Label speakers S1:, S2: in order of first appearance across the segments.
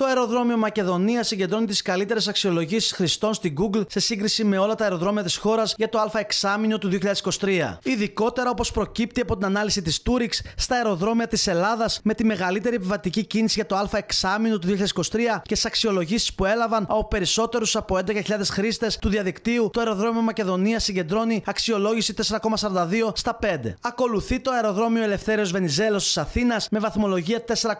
S1: Το αεροδρόμιο Μακεδονίας συγκεντρώνει τις καλύτερες αξιολογήσεις χρηστών στην Google σε σύγκριση με όλα τα αεροδρόμια της χώρας για το Α εξάμεινο του 2023. Ειδικότερα όπως προκύπτει από την ανάλυση της Τούριξ στα αεροδρόμια της Ελλάδας με τη μεγαλύτερη επιβατική κίνηση για το Α εξάμεινο του 2023 και στις αξιολογήσεις που έλαβαν από περισσότερους από 11.000 χρήστες του διαδικτύου, το αεροδρόμιο Μακεδονίας συγκεντρώνει αξιολόγηση 4,42 στα 5. Ακολουθεί το αεροδρόμιο Ελευθέρω Βενιζέλος της Αθήνας με βαθμολογία 4,38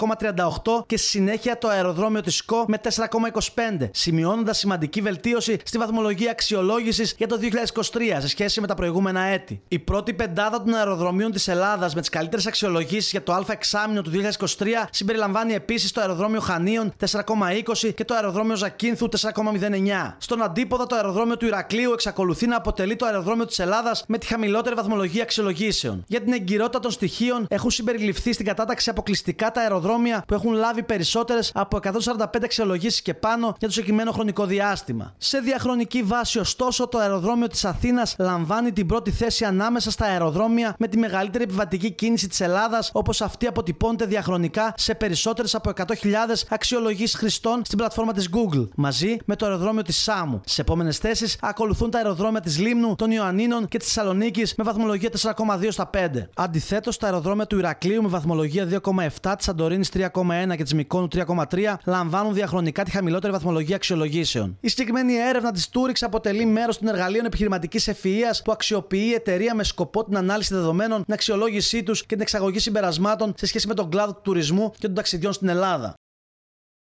S1: και συνέχεια το αεροδρόμιο με τη ΣΚΟ με 4,25, σημειώνοντας σημαντική βελτίωση στη βαθμολογία αξιολόγησης για το 2023 σε σχέση με τα προηγούμενα έτη. Η πρώτη πεντάδα των αεροδρομίων της Ελλάδας με τις καλύτερες αξιολογήσεις για το Α εξάμεινο του 2023 συμπεριλαμβάνει επίσης το αεροδρόμιο Χανίων 4,20 και το αεροδρόμιο Ζακίνθου 4,09. Στον αντίποδα, το αεροδρόμιο του Ηρακλείου εξακολουθεί να αποτελεί το αεροδρόμιο της Ελλάδας με τη χαμηλότερη βαθμολογία αξιολογήσεων. Για την εγκυρότητα των στοιχείων έχουν συμπεριληφθεί στην κατάταξη αποκλειστικά τα αεροδρόμια που έχουν λάβει περισσότερες από 145 αξιολογήσεις και πάνω για το συγκεκριμένο χρονικό διάστημα. Σε διαχρονική βάση, ωστόσο, το αεροδρόμιο της Αθήνας λαμβάνει την πρώτη θέση ανάμεσα στα αεροδρόμια με τη μεγαλύτερη επιβατική κίνηση της Ελλάδας, όπως αυτή αποτυπώνεται διαχρονικά σε περισσότερες από 100.000 αξιολογήσεις χρηστών στην πλατφόρμα της Google, μαζί με το αεροδρόμιο της Σάμου. Σε επόμενες θέσεις ακολουθούν τα αεροδρόμια της Λίμνου, των Ιωαννίνων και της Θεσσαλονίκης με βαθμολογία 4,2 στα 5. Αντιθέτως, τα αεροδρόμια του Ηρακλείου με βαθμολογία 2,7, τη Σαντορίνη 3,1 και της Μικόνου 3,3 λαμβάνουν διαχρονικά τη χαμηλότερη βαθμολογία αξιολογήσεων. Η συγκεκριμένη έρευνα της Τούριξ αποτελεί μέρος των εργαλείων επιχειρηματικής ευφυα που αξιοποιεί η εταιρεία με σκοπό την ανάλυση δεδομένων, την αξιολόγησή τους και την εξαγωγή συμπερασμάτων σε σχέση με τον κλάδο του τουρισμού και των ταξιδιών στην Ελλάδα.